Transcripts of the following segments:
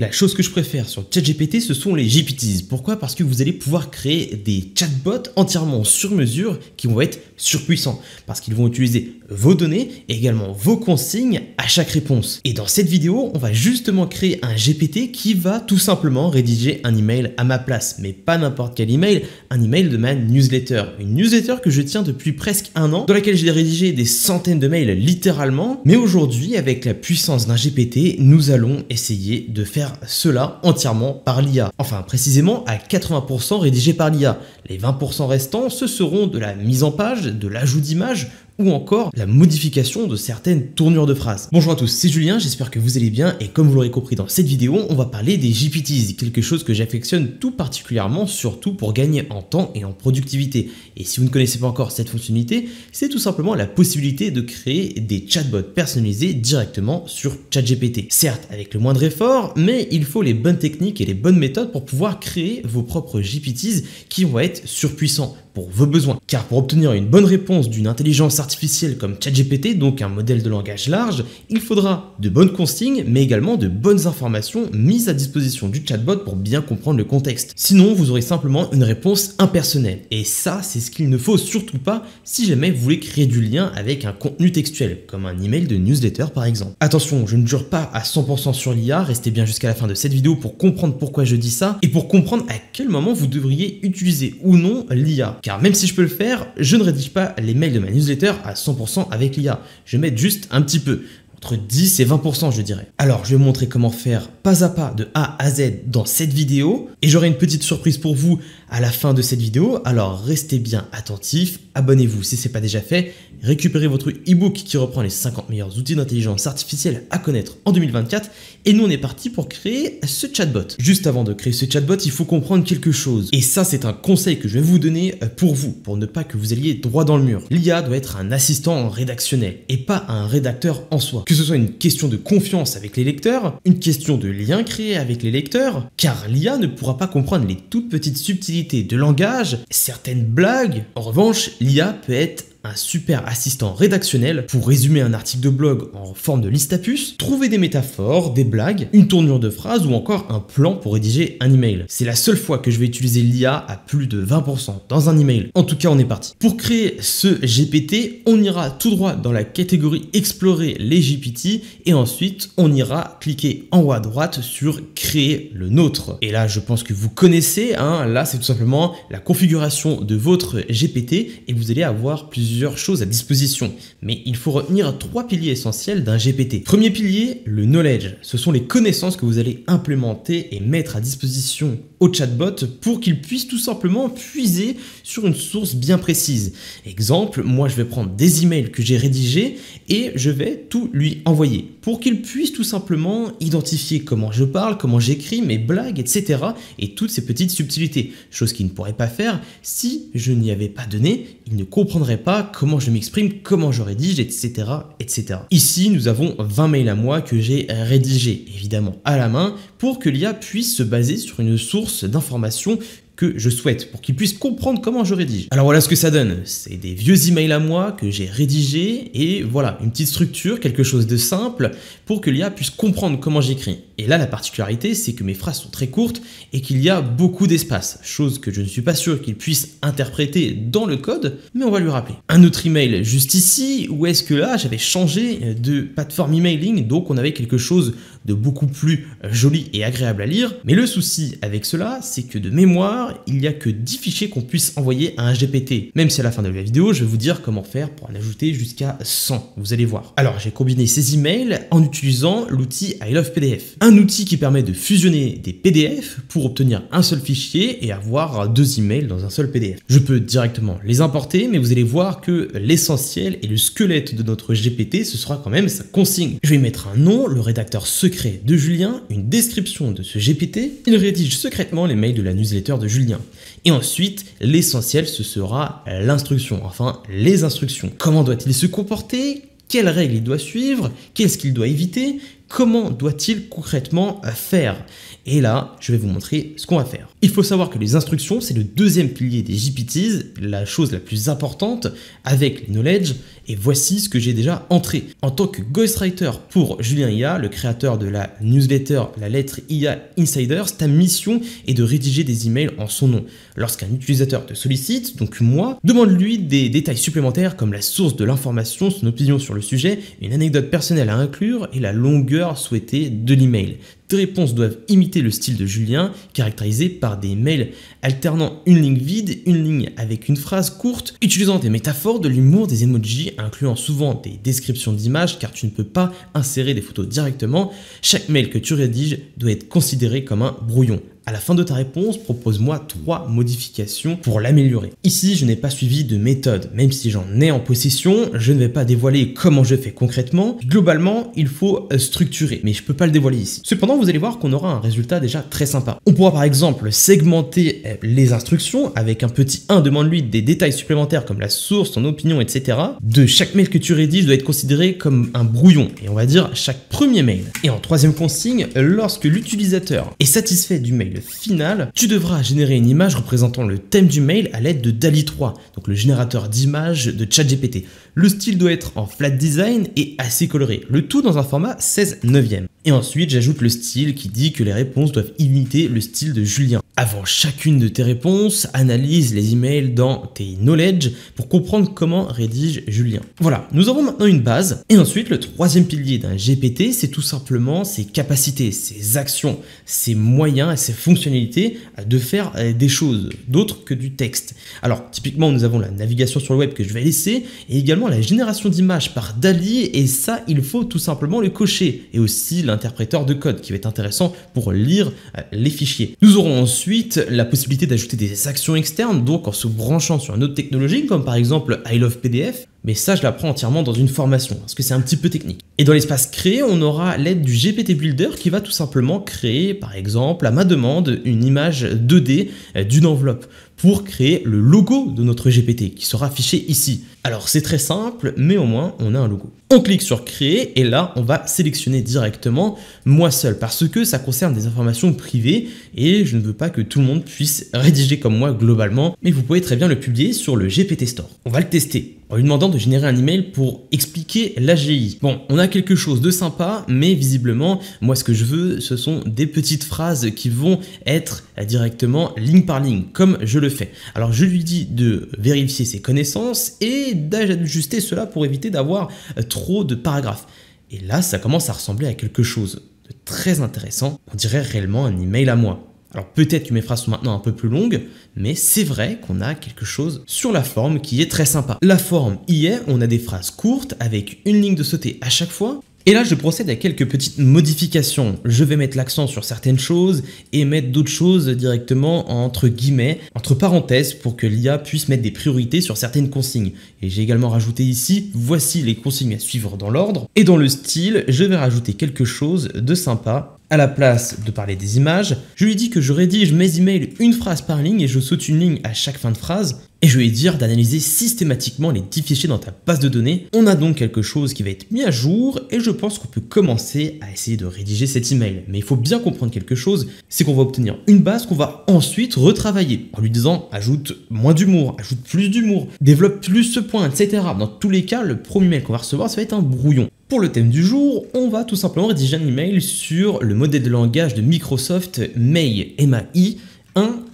La chose que je préfère sur ChatGPT, ce sont les GPTs. Pourquoi Parce que vous allez pouvoir créer des chatbots entièrement sur mesure qui vont être surpuissants. Parce qu'ils vont utiliser vos données et également vos consignes à chaque réponse. Et dans cette vidéo, on va justement créer un GPT qui va tout simplement rédiger un email à ma place, mais pas n'importe quel email, un email de ma newsletter. Une newsletter que je tiens depuis presque un an, dans laquelle j'ai rédigé des centaines de mails littéralement, mais aujourd'hui, avec la puissance d'un GPT, nous allons essayer de faire cela entièrement par l'IA. Enfin, précisément à 80% rédigé par l'IA. Les 20% restants, ce seront de la mise en page, de l'ajout d'images, ou encore la modification de certaines tournures de phrases. Bonjour à tous, c'est Julien, j'espère que vous allez bien et comme vous l'aurez compris dans cette vidéo, on va parler des GPTs, quelque chose que j'affectionne tout particulièrement, surtout pour gagner en temps et en productivité. Et si vous ne connaissez pas encore cette fonctionnalité, c'est tout simplement la possibilité de créer des chatbots personnalisés directement sur ChatGPT. Certes, avec le moindre effort, mais il faut les bonnes techniques et les bonnes méthodes pour pouvoir créer vos propres GPTs qui vont être surpuissants vos besoins. Car pour obtenir une bonne réponse d'une intelligence artificielle comme ChatGPT, donc un modèle de langage large, il faudra de bonnes consignes, mais également de bonnes informations mises à disposition du chatbot pour bien comprendre le contexte. Sinon, vous aurez simplement une réponse impersonnelle. Et ça, c'est ce qu'il ne faut surtout pas si jamais vous voulez créer du lien avec un contenu textuel, comme un email de newsletter par exemple. Attention, je ne jure pas à 100% sur l'IA, restez bien jusqu'à la fin de cette vidéo pour comprendre pourquoi je dis ça, et pour comprendre à quel moment vous devriez utiliser ou non l'IA car même si je peux le faire, je ne rédige pas les mails de ma newsletter à 100% avec l'IA. Je mets juste un petit peu entre 10 et 20% je dirais. Alors je vais vous montrer comment faire pas à pas de A à Z dans cette vidéo et j'aurai une petite surprise pour vous à la fin de cette vidéo. Alors restez bien attentifs, abonnez-vous si ce n'est pas déjà fait, récupérez votre e-book qui reprend les 50 meilleurs outils d'intelligence artificielle à connaître en 2024 et nous on est parti pour créer ce chatbot. Juste avant de créer ce chatbot il faut comprendre quelque chose et ça c'est un conseil que je vais vous donner euh, pour vous pour ne pas que vous alliez droit dans le mur. L'IA doit être un assistant rédactionnel et pas un rédacteur en soi. Que ce soit une question de confiance avec les lecteurs, une question de lien créé avec les lecteurs, car l'IA ne pourra pas comprendre les toutes petites subtilités de langage, certaines blagues. En revanche, l'IA peut être super assistant rédactionnel pour résumer un article de blog en forme de liste à puces, trouver des métaphores, des blagues, une tournure de phrase ou encore un plan pour rédiger un email. C'est la seule fois que je vais utiliser l'IA à plus de 20% dans un email. En tout cas, on est parti. Pour créer ce GPT, on ira tout droit dans la catégorie explorer les GPT et ensuite on ira cliquer en haut à droite sur créer le nôtre. Et là, je pense que vous connaissez, hein, là c'est tout simplement la configuration de votre GPT et vous allez avoir plusieurs choses à disposition, mais il faut retenir trois piliers essentiels d'un GPT. Premier pilier, le knowledge. Ce sont les connaissances que vous allez implémenter et mettre à disposition au chatbot pour qu'il puisse tout simplement puiser sur une source bien précise. Exemple, moi je vais prendre des emails que j'ai rédigés et je vais tout lui envoyer pour qu'il puisse tout simplement identifier comment je parle, comment j'écris, mes blagues, etc. et toutes ces petites subtilités. Chose qu'il ne pourrait pas faire si je n'y avais pas donné, il ne comprendrait pas comment je m'exprime, comment je rédige, etc. etc. Ici, nous avons 20 mails à moi que j'ai rédigés, évidemment à la main, pour que l'IA puisse se baser sur une source d'informations que je souhaite pour qu'ils puissent comprendre comment je rédige. Alors voilà ce que ça donne. C'est des vieux emails à moi que j'ai rédigés et voilà, une petite structure, quelque chose de simple pour que l'IA puisse comprendre comment j'écris. Et là, la particularité, c'est que mes phrases sont très courtes et qu'il y a beaucoup d'espace, chose que je ne suis pas sûr qu'il puisse interpréter dans le code, mais on va lui rappeler. Un autre email juste ici, où est-ce que là, j'avais changé de plateforme emailing, donc on avait quelque chose de beaucoup plus euh, joli et agréable à lire. Mais le souci avec cela, c'est que de mémoire, il n'y a que 10 fichiers qu'on puisse envoyer à un GPT. Même si à la fin de la vidéo, je vais vous dire comment faire pour en ajouter jusqu'à 100, vous allez voir. Alors, j'ai combiné ces emails en utilisant l'outil I Love PDF un outil qui permet de fusionner des PDF pour obtenir un seul fichier et avoir deux emails dans un seul PDF. Je peux directement les importer, mais vous allez voir que l'essentiel et le squelette de notre GPT, ce sera quand même sa consigne. Je vais mettre un nom, le rédacteur secret de Julien, une description de ce GPT, il rédige secrètement les mails de la newsletter de Julien. Et ensuite, l'essentiel, ce sera l'instruction, enfin les instructions. Comment doit-il se comporter quelles règles il doit suivre, qu'est-ce qu'il doit éviter, comment doit-il concrètement euh, faire et là, je vais vous montrer ce qu'on va faire. Il faut savoir que les instructions, c'est le deuxième pilier des GPTs, la chose la plus importante avec les knowledge, et voici ce que j'ai déjà entré. En tant que ghostwriter pour Julien IA, le créateur de la newsletter La Lettre IA Insider, ta mission est de rédiger des emails en son nom. Lorsqu'un utilisateur te sollicite, donc moi, demande-lui des détails supplémentaires comme la source de l'information, son opinion sur le sujet, une anecdote personnelle à inclure et la longueur souhaitée de l'email. Tes réponses doivent imiter le style de Julien, caractérisé par des mails alternant une ligne vide, une ligne avec une phrase courte, utilisant des métaphores, de l'humour, des emojis, incluant souvent des descriptions d'images car tu ne peux pas insérer des photos directement. Chaque mail que tu rédiges doit être considéré comme un brouillon, à la fin de ta réponse, propose-moi trois modifications pour l'améliorer. Ici, je n'ai pas suivi de méthode, même si j'en ai en possession, je ne vais pas dévoiler comment je fais concrètement. Globalement, il faut euh, structurer, mais je peux pas le dévoiler ici. Cependant, vous allez voir qu'on aura un résultat déjà très sympa. On pourra par exemple segmenter euh, les instructions avec un petit 1 demande-lui des détails supplémentaires comme la source, son opinion, etc. De chaque mail que tu rédiges doit être considéré comme un brouillon, et on va dire chaque premier mail. Et en troisième consigne, lorsque l'utilisateur est satisfait du mail finale, final, tu devras générer une image représentant le thème du mail à l'aide de DALI 3, donc le générateur d'images de ChatGPT. Le style doit être en flat design et assez coloré, le tout dans un format 16 neuvième. Et ensuite, j'ajoute le style qui dit que les réponses doivent imiter le style de Julien. Avant chacune de tes réponses, analyse les emails dans tes knowledge pour comprendre comment rédige Julien. Voilà, nous avons maintenant une base. Et ensuite, le troisième pilier d'un GPT, c'est tout simplement ses capacités, ses actions, ses moyens et ses fonctionnalités de faire euh, des choses, d'autres que du texte. Alors, typiquement, nous avons la navigation sur le web que je vais laisser et également la génération d'images par Dali. Et ça, il faut tout simplement le cocher et aussi interpréteur de code qui va être intéressant pour lire euh, les fichiers. Nous aurons ensuite la possibilité d'ajouter des actions externes, donc en se branchant sur une autre technologie comme par exemple I Love PDF, mais ça je l'apprends entièrement dans une formation parce que c'est un petit peu technique. Et dans l'espace créé, on aura l'aide du GPT Builder qui va tout simplement créer par exemple à ma demande une image 2D euh, d'une enveloppe pour créer le logo de notre GPT qui sera affiché ici. Alors c'est très simple, mais au moins on a un logo. On clique sur créer et là on va sélectionner directement moi seul parce que ça concerne des informations privées et je ne veux pas que tout le monde puisse rédiger comme moi globalement, mais vous pouvez très bien le publier sur le GPT Store. On va le tester en lui demandant de générer un email pour expliquer l'AGI. Bon, on a quelque chose de sympa, mais visiblement, moi ce que je veux, ce sont des petites phrases qui vont être directement ligne par ligne, comme je le fait. Alors je lui dis de vérifier ses connaissances et d'ajuster cela pour éviter d'avoir euh, trop de paragraphes. Et là, ça commence à ressembler à quelque chose de très intéressant. On dirait réellement un email à moi. Alors peut-être que mes phrases sont maintenant un peu plus longues, mais c'est vrai qu'on a quelque chose sur la forme qui est très sympa. La forme y est, on a des phrases courtes avec une ligne de sauté à chaque fois, et là, je procède à quelques petites modifications. Je vais mettre l'accent sur certaines choses et mettre d'autres choses directement entre guillemets, entre parenthèses, pour que l'IA puisse mettre des priorités sur certaines consignes. Et j'ai également rajouté ici, voici les consignes à suivre dans l'ordre. Et dans le style, je vais rajouter quelque chose de sympa à la place de parler des images, je lui dis que je rédige mes emails une phrase par ligne et je saute une ligne à chaque fin de phrase et je vais dire d'analyser systématiquement les 10 fichiers dans ta base de données. On a donc quelque chose qui va être mis à jour et je pense qu'on peut commencer à essayer de rédiger cet email. Mais il faut bien comprendre quelque chose, c'est qu'on va obtenir une base qu'on va ensuite retravailler en lui disant ajoute moins d'humour, ajoute plus d'humour, développe plus ce point, etc. Dans tous les cas, le premier email qu'on va recevoir, ça va être un brouillon. Pour le thème du jour, on va tout simplement rédiger un email sur le modèle de langage de Microsoft Mail MAI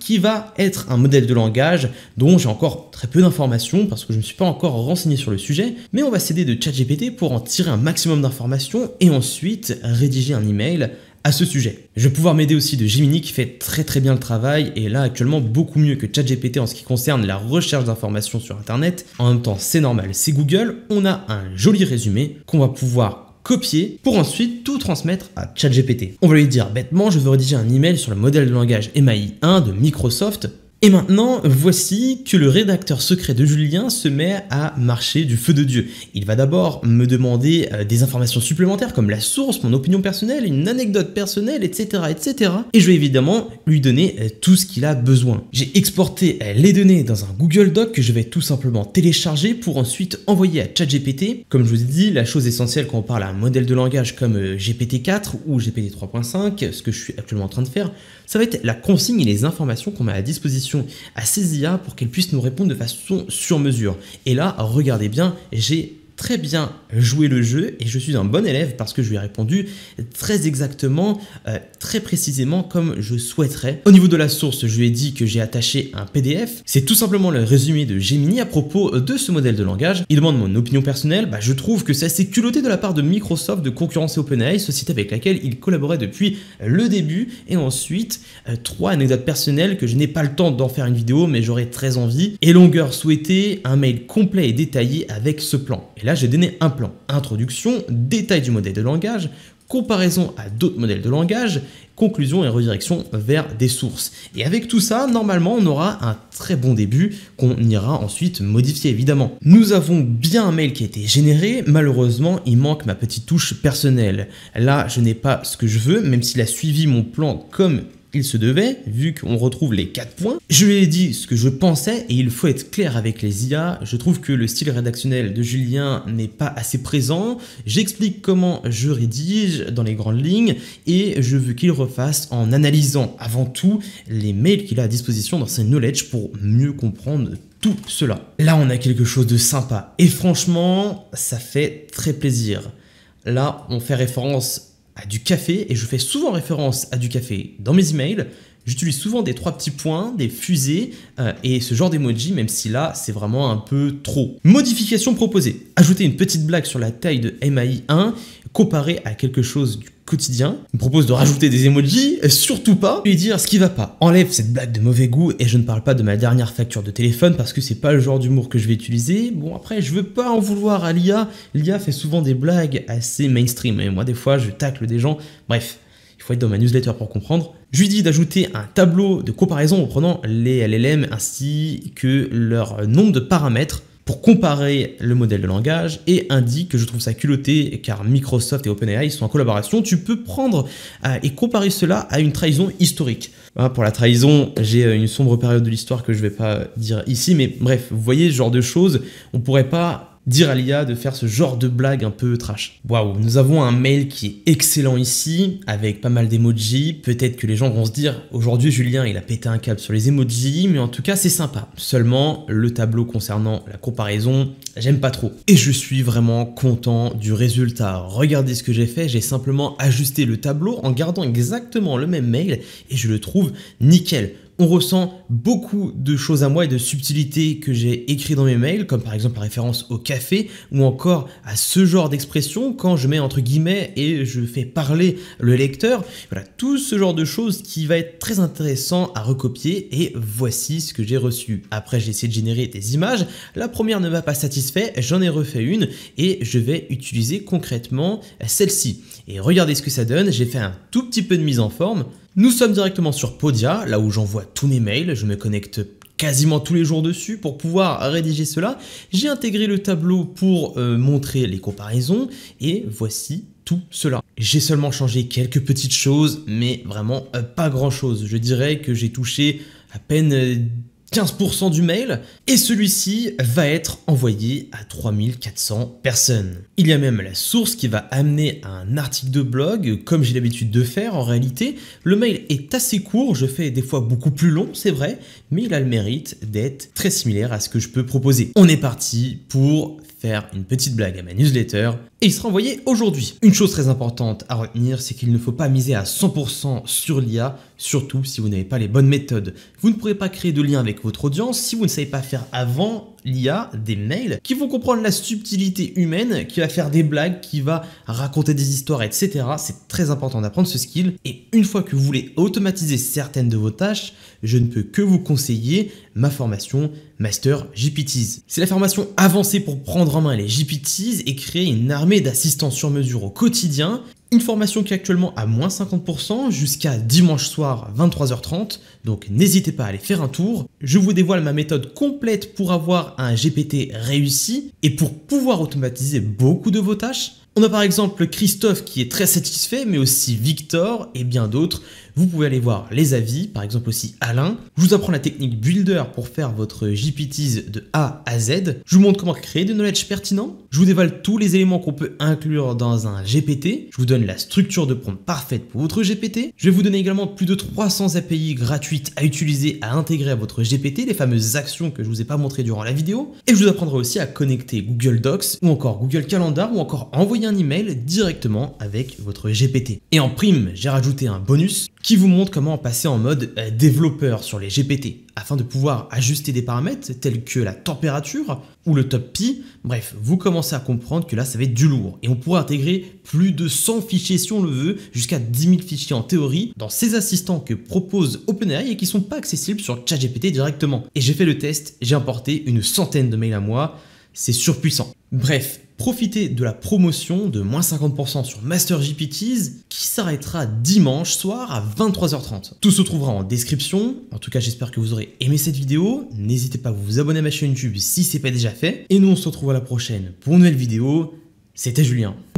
qui va être un modèle de langage dont j'ai encore très peu d'informations parce que je ne suis pas encore renseigné sur le sujet, mais on va s'aider de ChatGPT pour en tirer un maximum d'informations et ensuite rédiger un email à ce sujet. Je vais pouvoir m'aider aussi de Gemini qui fait très très bien le travail et là actuellement beaucoup mieux que ChatGPT en ce qui concerne la recherche d'informations sur internet. En même temps, c'est normal, c'est Google, on a un joli résumé qu'on va pouvoir copier pour ensuite tout transmettre à ChatGPT. On va lui dire bêtement, je veux rédiger un email sur le modèle de langage MAI1 de Microsoft et maintenant, voici que le rédacteur secret de Julien se met à marcher du feu de Dieu. Il va d'abord me demander euh, des informations supplémentaires comme la source, mon opinion personnelle, une anecdote personnelle, etc. etc. Et je vais évidemment lui donner euh, tout ce qu'il a besoin. J'ai exporté euh, les données dans un Google Doc que je vais tout simplement télécharger pour ensuite envoyer à ChatGPT. Comme je vous ai dit, la chose essentielle quand on parle à un modèle de langage comme GPT-4 ou GPT-3.5, ce que je suis actuellement en train de faire, ça va être la consigne et les informations qu'on met à disposition à ces IA pour qu'elles puissent nous répondre de façon sur mesure. Et là, regardez bien, j'ai très bien joué le jeu et je suis un bon élève parce que je lui ai répondu très exactement, euh, très précisément comme je souhaiterais. Au niveau de la source, je lui ai dit que j'ai attaché un PDF. C'est tout simplement le résumé de Gemini à propos euh, de ce modèle de langage. Il demande mon opinion personnelle. Bah, je trouve que c'est assez culotté de la part de Microsoft de concurrencer OpenAI, société avec laquelle il collaborait depuis le début. Et ensuite, euh, trois anecdotes personnelles que je n'ai pas le temps d'en faire une vidéo, mais j'aurais très envie. Et longueur souhaitée, un mail complet et détaillé avec ce plan là, j'ai donné un plan. Introduction, détail du modèle de langage, comparaison à d'autres modèles de langage, conclusion et redirection vers des sources. Et avec tout ça, normalement, on aura un très bon début qu'on ira ensuite modifier, évidemment. Nous avons bien un mail qui a été généré, malheureusement, il manque ma petite touche personnelle. Là, je n'ai pas ce que je veux, même s'il a suivi mon plan comme il se devait, vu qu'on retrouve les quatre points. Je lui ai dit ce que je pensais et il faut être clair avec les IA. Je trouve que le style rédactionnel de Julien n'est pas assez présent. J'explique comment je rédige dans les grandes lignes et je veux qu'il refasse en analysant avant tout les mails qu'il a à disposition dans ses knowledge pour mieux comprendre tout cela. Là, on a quelque chose de sympa et franchement, ça fait très plaisir. Là, on fait référence à du café, et je fais souvent référence à du café dans mes emails, J'utilise souvent des trois petits points, des fusées euh, et ce genre d'emoji, même si là, c'est vraiment un peu trop. Modification proposée. Ajouter une petite blague sur la taille de MAI1 comparée à quelque chose du quotidien. Je me propose de rajouter des emojis, surtout pas, lui dire ce qui va pas. Enlève cette blague de mauvais goût et je ne parle pas de ma dernière facture de téléphone parce que c'est pas le genre d'humour que je vais utiliser. Bon après, je veux pas en vouloir à l'IA. L'IA fait souvent des blagues assez mainstream et moi des fois je tacle des gens. Bref, faut être dans ma newsletter pour comprendre. Je lui dis d'ajouter un tableau de comparaison en prenant les LLM ainsi que leur nombre de paramètres pour comparer le modèle de langage et indique que je trouve ça culotté car Microsoft et OpenAI sont en collaboration. Tu peux prendre euh, et comparer cela à une trahison historique. pour la trahison, j'ai euh, une sombre période de l'histoire que je ne vais pas dire ici, mais bref, vous voyez ce genre de choses, on ne pourrait pas dire à l'IA de faire ce genre de blague un peu trash. Waouh, nous avons un mail qui est excellent ici, avec pas mal d'emojis. Peut-être que les gens vont se dire, aujourd'hui Julien il a pété un câble sur les emojis, mais en tout cas c'est sympa. Seulement, le tableau concernant la comparaison, j'aime pas trop. Et je suis vraiment content du résultat. Regardez ce que j'ai fait, j'ai simplement ajusté le tableau en gardant exactement le même mail et je le trouve nickel on ressent beaucoup de choses à moi et de subtilités que j'ai écrites dans mes mails, comme par exemple la référence au café ou encore à ce genre d'expression quand je mets entre guillemets et je fais parler le lecteur. Voilà, tout ce genre de choses qui va être très intéressant à recopier et voici ce que j'ai reçu. Après, j'ai essayé de générer des images. La première ne m'a pas satisfait, j'en ai refait une et je vais utiliser concrètement celle-ci. Et regardez ce que ça donne, j'ai fait un tout petit peu de mise en forme. Nous sommes directement sur Podia, là où j'envoie tous mes mails, je me connecte quasiment tous les jours dessus pour pouvoir rédiger cela. J'ai intégré le tableau pour euh, montrer les comparaisons et voici tout cela. J'ai seulement changé quelques petites choses, mais vraiment euh, pas grand chose. Je dirais que j'ai touché à peine euh, 15% du mail, et celui-ci va être envoyé à 3400 personnes. Il y a même la source qui va amener un article de blog, comme j'ai l'habitude de faire en réalité. Le mail est assez court, je fais des fois beaucoup plus long, c'est vrai, mais il a le mérite d'être très similaire à ce que je peux proposer. On est parti pour faire une petite blague à ma newsletter et il sera envoyé aujourd'hui. Une chose très importante à retenir, c'est qu'il ne faut pas miser à 100% sur l'IA, surtout si vous n'avez pas les bonnes méthodes. Vous ne pourrez pas créer de lien avec votre audience si vous ne savez pas faire avant l'IA des mails qui vont comprendre la subtilité humaine, qui va faire des blagues, qui va raconter des histoires, etc. C'est très important d'apprendre ce skill. Et une fois que vous voulez automatiser certaines de vos tâches, je ne peux que vous conseiller ma formation Master GPTs. C'est la formation avancée pour prendre en main les GPTs et créer une armée d'assistance sur mesure au quotidien, une formation qui est actuellement à moins 50% jusqu'à dimanche soir 23h30, donc n'hésitez pas à aller faire un tour. Je vous dévoile ma méthode complète pour avoir un GPT réussi et pour pouvoir automatiser beaucoup de vos tâches. On a par exemple Christophe qui est très satisfait, mais aussi Victor et bien d'autres vous pouvez aller voir les avis, par exemple aussi Alain. Je vous apprends la technique Builder pour faire votre GPT de A à Z. Je vous montre comment créer des knowledge pertinent. Je vous dévoile tous les éléments qu'on peut inclure dans un GPT. Je vous donne la structure de prompt parfaite pour votre GPT. Je vais vous donner également plus de 300 API gratuites à utiliser, à intégrer à votre GPT, les fameuses actions que je ne vous ai pas montrées durant la vidéo. Et je vous apprendrai aussi à connecter Google Docs ou encore Google Calendar ou encore envoyer un email directement avec votre GPT. Et en prime, j'ai rajouté un bonus qui vous montre comment passer en mode euh, développeur sur les GPT, afin de pouvoir ajuster des paramètres tels que la température ou le top pi. Bref, vous commencez à comprendre que là, ça va être du lourd, et on pourrait intégrer plus de 100 fichiers si on le veut, jusqu'à 10 000 fichiers en théorie, dans ces assistants que propose OpenAI et qui sont pas accessibles sur ChatGPT directement. Et j'ai fait le test, j'ai importé une centaine de mails à moi, c'est surpuissant. Bref, profitez de la promotion de moins 50% sur Master GPTs qui s'arrêtera dimanche soir à 23h30. Tout se trouvera en description. En tout cas, j'espère que vous aurez aimé cette vidéo. N'hésitez pas à vous abonner à ma chaîne YouTube si ce n'est pas déjà fait. Et nous, on se retrouve à la prochaine pour une nouvelle vidéo. C'était Julien.